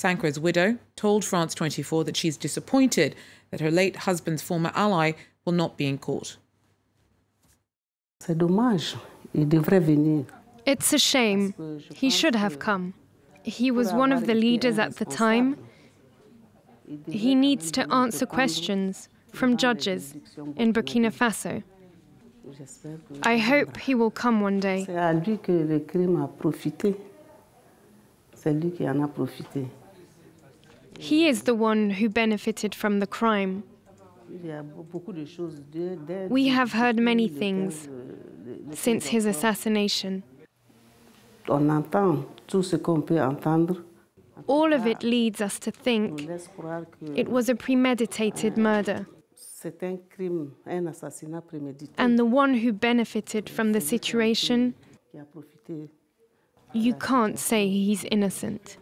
Sankra's widow told France 24 that she's disappointed that her late husband's former ally will not be in court. It's a shame. He should have come. He was one of the leaders at the time. He needs to answer questions from judges in Burkina Faso. I hope he will come one day. He is the one who benefited from the crime. We have heard many things since his assassination. All of it leads us to think it was a premeditated murder. And the one who benefited from the situation, you can't say he's innocent.